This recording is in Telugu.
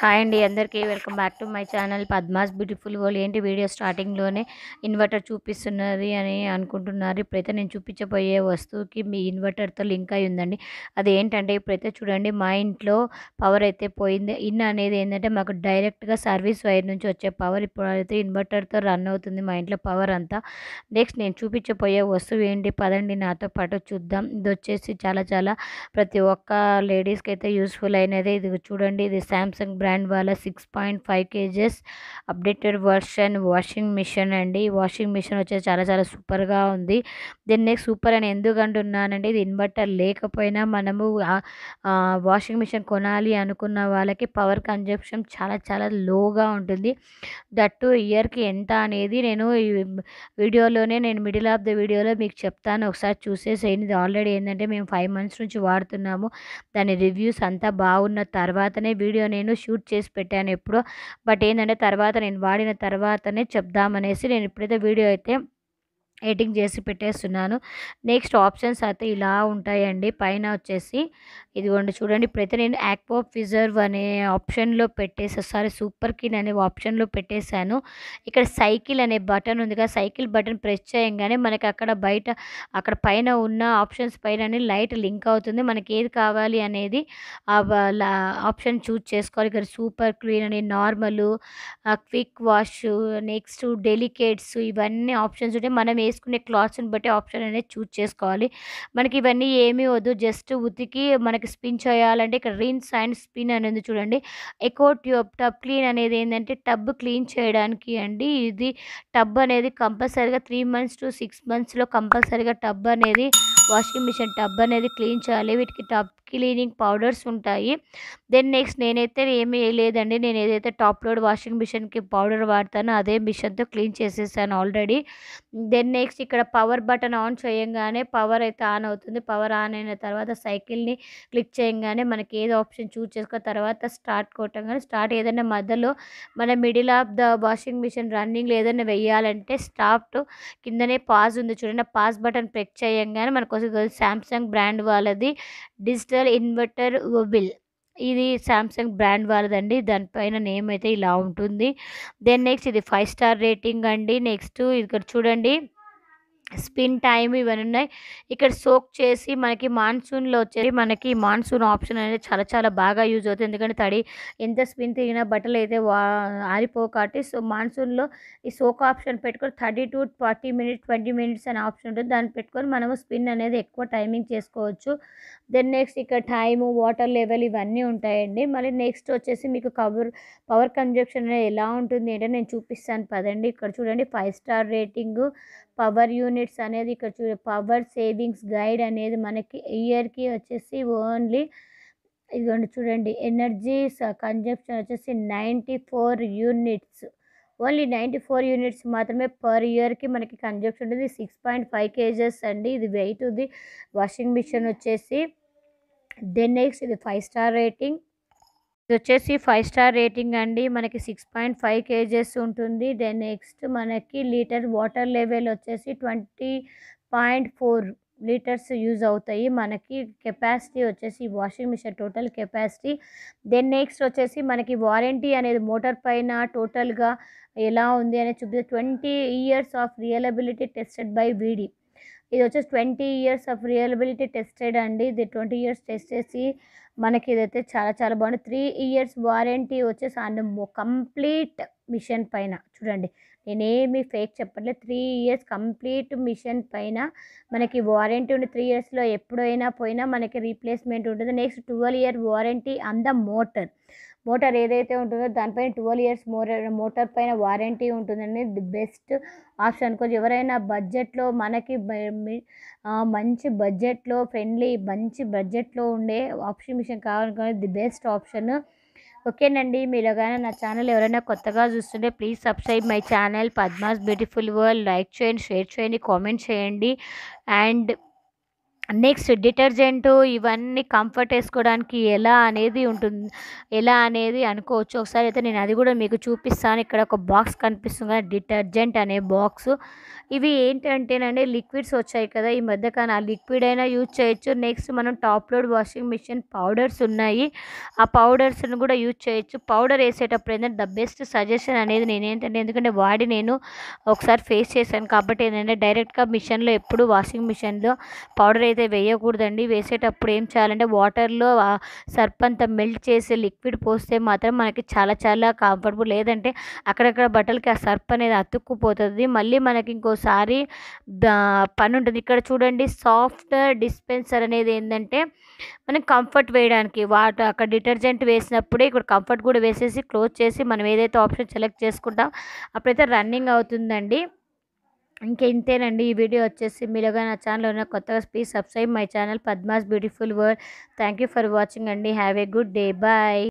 హాయ్ అండి అందరికీ welcome back to my channel Padma's beautiful గోల్ ఏంటి వీడియో స్టార్టింగ్లోనే ఇన్వర్టర్ చూపిస్తున్నది అని అనుకుంటున్నారు ఇప్పుడైతే నేను చూపించబోయే వస్తువుకి మీ ఇన్వర్టర్తో లింక్ అయి ఉందండి అది ఏంటంటే ఇప్పుడైతే చూడండి మా ఇంట్లో పవర్ అయితే పోయింది ఇన్ అనేది ఏంటంటే మాకు డైరెక్ట్గా సర్వీస్ వైర్ నుంచి వచ్చే పవర్ ఇప్పుడైతే ఇన్వర్టర్తో రన్ అవుతుంది మా ఇంట్లో పవర్ అంతా నెక్స్ట్ నేను చూపించబోయే వస్తువు ఏంటి పదండి నాతో పాటు చూద్దాం ఇది వచ్చేసి చాలా చాలా ప్రతి ఒక్క లేడీస్కి అయితే యూస్ఫుల్ అయినది ఇది చూడండి ఇది శాంసంగ్ బ్రాండ్ వాళ్ళ six point five kgs updated version washing machine అండి ఈ వాషింగ్ మిషన్ వచ్చేసి చాలా చాలా సూపర్గా ఉంది దీన్ని నెక్స్ట్ సూపర్ అని ఎందుకు అంటున్నానండి ఇది ఇన్వర్టర్ లేకపోయినా మనము వాషింగ్ మిషన్ కొనాలి అనుకున్న వాళ్ళకి పవర్ కన్జంప్షన్ చాలా చాలా లోగా ఉంటుంది దట్టు ఇయర్కి ఎంత అనేది నేను ఈ వీడియోలోనే నేను మిడిల్ ఆఫ్ ద వీడియోలో మీకు చెప్తాను ఒకసారి చూసేసేయండి ఆల్రెడీ ఏంటంటే మేము ఫైవ్ మంత్స్ నుంచి వాడుతున్నాము దాని రివ్యూస్ అంతా బాగున్న తర్వాతనే వీడియో నేను షూట్ షూట్ చేసి పెట్టాను ఎప్పుడో బట్ ఏంటంటే తర్వాత నేను వాడిన తర్వాతనే చెప్దామనేసి నేను ఇప్పుడైతే వీడియో అయితే ఎడిటింగ్ చేసి పెట్టేస్తున్నాను నెక్స్ట్ ఆప్షన్స్ అయితే ఇలా ఉంటాయండి పైన వచ్చేసి ఇదిగోండి చూడండి ప్రతి నేను యాక్వా ఫిజర్వ్ అనే ఆప్షన్లో పెట్టేసి సారీ సూపర్ కిన్ అనే ఆప్షన్లో పెట్టేశాను ఇక్కడ సైకిల్ అనే బటన్ ఉంది కదా సైకిల్ బటన్ ప్రెస్ చేయంగానే మనకి అక్కడ బయట అక్కడ పైన ఉన్న ఆప్షన్స్ పైన లైట్ లింక్ అవుతుంది మనకి ఏది కావాలి అనేది ఆప్షన్ చూజ్ చేసుకోవాలి ఇక్కడ సూపర్ క్లీన్ అని normal quick wash next delicates ఇవన్నీ ఆప్షన్స్ ఉంటే మనం వేసుకునే క్లాత్స్ని బట్టి ఆప్షన్ అనేది చూజ్ చేసుకోవాలి మనకి ఇవన్నీ ఏమీ వద్దు జస్ట్ ఉతికి మనకి స్పిన్ చేయాలంటే ఇక్కడ రిన్స్ అండ్ స్పిన్ అనేది చూడండి ఎకో ట్యూబ్ టబ్ క్లీన్ అనేది ఏంటంటే టబ్ క్లీన్ చేయడానికి అండి ఇది టబ్ అనేది కంపల్సరీగా త్రీ మంత్స్ టు సిక్స్ మంత్స్లో కంపల్సరీగా టబ్ అనేది వాషింగ్ మిషన్ టబ్ అనేది క్లీన్ చేయాలి వీటికి టబ్ క్లీనింగ్ పౌడర్స్ ఉంటాయి దెన్ నెక్స్ట్ నేనైతే ఏమీ లేదండి నేను ఏదైతే టాప్ లోడ్ వాషింగ్ మిషన్కి పౌడర్ వాడతానో అదే మిషన్తో క్లీన్ చేసేసాను ఆల్రెడీ దెన్ నెక్స్ట్ ఇక్కడ పవర్ బటన్ ఆన్ చేయగానే పవర్ అయితే ఆన్ అవుతుంది పవర్ ఆన్ అయిన తర్వాత సైకిల్ని క్లిక్ చేయగానే మనకి ఏదో ఆప్షన్ చూస్ చేసుకో తర్వాత స్టార్ట్ కానీ స్టార్ట్ ఏదైనా మధ్యలో మన middle of the washing machine రన్నింగ్లో ఏదైనా వేయాలంటే స్టాప్ కిందనే పాజ్ ఉంది చూడండి పాజ్ బటన్ ప్రెక్ చేయగానే మనకు శాంసంగ్ బ్రాండ్ వాళ్ళది డిజిటల్ ఇన్వర్టర్ ఓబిల్ ఇది శాంసంగ్ బ్రాండ్ వాళ్ళదండి దానిపైన నేమ్ అయితే ఇలా ఉంటుంది దెన్ నెక్స్ట్ ఇది ఫైవ్ స్టార్ రేటింగ్ అండి నెక్స్ట్ ఇక్కడ చూడండి స్పిన్ టైం ఇవన్నీ ఉన్నాయి ఇక్కడ సోక్ చేసి మనకి మాన్సూన్లో వచ్చేసి మనకి మాన్సూన్ ఆప్షన్ అనేది చాలా చాలా బాగా యూజ్ అవుతుంది ఎందుకంటే తడి ఎంత స్పిన్ తిరిగినా బట్టలు అయితే ఆరిపోవు కాబట్టి సో మాన్సూన్లో ఈ సోక్ ఆప్షన్ పెట్టుకొని thirty to forty minutes twenty minutes అనే ఆప్షన్ ఉంటుంది దాన్ని పెట్టుకొని మనము స్పిన్ అనేది ఎక్కువ టైమింగ్ చేసుకోవచ్చు దెన్ నెక్స్ట్ ఇక్కడ టైము వాటర్ లెవెల్ ఇవన్నీ ఉంటాయండి మళ్ళీ నెక్స్ట్ వచ్చేసి మీకు కవర్ పవర్ కన్జక్షన్ అనేది ఎలా ఉంటుంది ఏంటో నేను చూపిస్తాను పదండి ఇక్కడ చూడండి five star rating power units అనేది ఇక్కడ చూ పవర్ సేవింగ్స్ గైడ్ అనేది మనకి ఇయర్కి వచ్చేసి ఓన్లీ ఇదిగోండి చూడండి ఎనర్జీ కన్జంప్షన్ వచ్చేసి ninety four units only ninety four units మాత్రమే పర్ ఇయర్కి మనకి కన్జంప్షన్ ఉంటుంది సిక్స్ పాయింట్ ఫైవ్ కేజెస్ అండి ఇది వెయిట్ ఉంది వాషింగ్ మిషన్ వచ్చేసి దెన్ నెక్స్ట్ ఇది ఫైవ్ స్టార్ రేటింగ్ ఇది వచ్చేసి ఫైవ్ స్టార్ రేటింగ్ అండి మనకి సిక్స్ పాయింట్ ఫైవ్ కేజెస్ ఉంటుంది దెన్ నెక్స్ట్ మనకి లీటర్ వాటర్ లెవెల్ వచ్చేసి twenty point four litres use అవుతాయి మనకి కెపాసిటీ వచ్చేసి washing machine total capacity then next వచ్చేసి మనకి వారంటీ అనేది మోటార్ పైన టోటల్గా ఎలా ఉంది అనేది చూపిస్తే twenty years of reliability tested by వీడి ఇది వచ్చేసి twenty years of reliability tested అండి ఇది ట్వంటీ ఇయర్స్ టెస్ట్ చేసి మనకి ఇదైతే చాలా చాలా బాగుంది త్రీ ఇయర్స్ వారంటీ వచ్చేసి అండ్ కంప్లీట్ మిషన్ పైన చూడండి నేనేమి ఫేక్ చెప్పట్లేదు త్రీ ఇయర్స్ కంప్లీట్ మిషన్ పైన మనకి వారంటీ ఉంది త్రీ ఇయర్స్లో ఎప్పుడైనా పోయినా మనకి రీప్లేస్మెంట్ ఉంటుంది next twelve year warranty on the motor motor ఏదైతే ఉంటుందో దానిపైన ట్వెల్వ్ ఇయర్స్ మోటార్ మోటార్ పైన వారంటీ ఉంటుందండి ది బెస్ట్ ఆప్షన్ అనుకో ఎవరైనా బడ్జెట్లో మనకి మంచి బడ్జెట్లో ఫ్రెండ్లీ మంచి బడ్జెట్లో ఉండే ఆప్షన్ మిషన్ కావాలనుకోండి ది బెస్ట్ ఆప్షన్ ఓకేనండి మీరు కానీ నా ఛానల్ ఎవరైనా కొత్తగా చూస్తుంటే please subscribe my channel Padma's beautiful world like చేయండి షేర్ చేయండి కామెంట్ చేయండి అండ్ నెక్స్ట్ డిటర్జెంట్ ఇవన్నీ కంఫర్ట్ వేసుకోవడానికి ఎలా అనేది ఉంటుంది ఎలా అనేది అనుకోవచ్చు ఒకసారి అయితే నేను అది కూడా మీకు చూపిస్తాను ఇక్కడ ఒక బాక్స్ కనిపిస్తుంది డిటర్జెంట్ అనే బాక్స్ ఇవి ఏంటంటేనండి లిక్విడ్స్ వచ్చాయి కదా ఈ మధ్య కానీ ఆ లిక్విడ్ అయినా యూజ్ చేయొచ్చు నెక్స్ట్ మనం top load washing machine powders ఉన్నాయి ఆ పౌడర్స్ని కూడా యూజ్ చేయొచ్చు పౌడర్ వేసేటప్పుడు ఏంటంటే ద బెస్ట్ సజెషన్ అనేది నేను ఏంటంటే ఎందుకంటే వాడి నేను ఒకసారి ఫేస్ చేశాను కాబట్టి ఏంటంటే డైరెక్ట్గా మిషన్లో ఎప్పుడు వాషింగ్ మిషన్లో పౌడర్ అయితే వేయకూడదండి వేసేటప్పుడు ఏం చేయాలంటే వాటర్లో సర్పంత మెల్ట్ చేసి లిక్విడ్ పోస్తే మాత్రం మనకి చాలా చాలా కంఫర్టబుల్ లేదంటే అక్కడక్కడ బట్టలకి ఆ సర్ప్ అనేది అతుక్కుపోతుంది మళ్ళీ మనకి ఇంకో ఇంకోసారి పని ఉంటుంది ఇక్కడ చూడండి సాఫ్ట్ డిస్పెన్సర్ అనేది ఏంటంటే మనం కంఫర్ట్ వేయడానికి వాటర్ అక్కడ డిటర్జెంట్ వేసినప్పుడే ఇక్కడ కంఫర్ట్ కూడా వేసేసి క్లోజ్ చేసి మనం ఏదైతే ఆప్షన్ సెలెక్ట్ చేసుకుంటాం అప్పుడైతే రన్నింగ్ అవుతుందండి ఇంకా ఇంతేనండి ఈ వీడియో వచ్చేసి మీలోగా నా ఛానల్ ఉన్న కొత్తగా please subscribe my channel Padma's beautiful world thank you for watching అండి have a good day bye